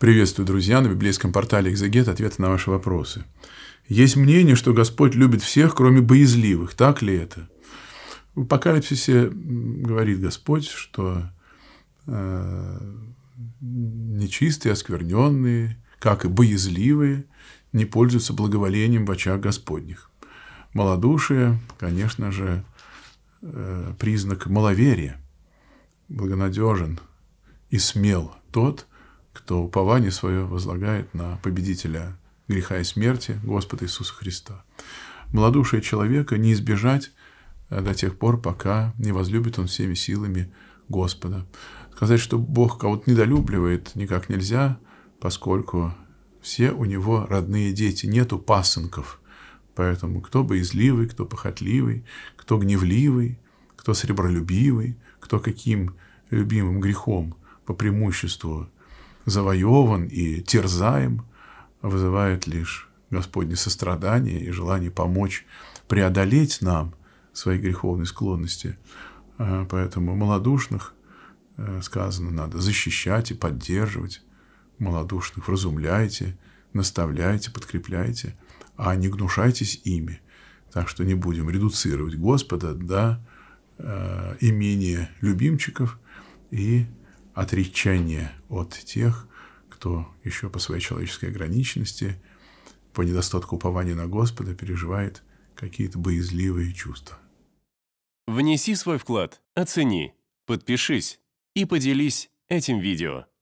Приветствую, друзья, на библейском портале «Экзегет» ответы на ваши вопросы. Есть мнение, что Господь любит всех, кроме боязливых. Так ли это? В Апокалипсисе говорит Господь, что э, нечистые, оскверненные, как и боязливые, не пользуются благоволением в очах Господних. Малодушие, конечно же, э, признак маловерия. Благонадежен и смел тот – кто упование свое возлагает на победителя греха и смерти Господа Иисуса Христа. Молодушие человека не избежать э, до тех пор, пока не возлюбит он всеми силами Господа. Сказать, что Бог кого-то недолюбливает, никак нельзя, поскольку все у него родные дети, нету пасынков. Поэтому кто боязливый, кто похотливый, кто гневливый, кто сребролюбивый, кто каким любимым грехом по преимуществу завоеван и терзаем, вызывает лишь Господне сострадание и желание помочь преодолеть нам свои греховные склонности. Э, поэтому малодушных, э, сказано, надо защищать и поддерживать. Малодушных разумляйте наставляйте, подкрепляйте, а не гнушайтесь ими. Так что не будем редуцировать Господа до э, имения любимчиков и отречение от тех, кто еще по своей человеческой ограниченности, по недостатку упования на Господа переживает какие-то боязливые чувства. Внеси свой вклад, оцени, подпишись и поделись этим видео.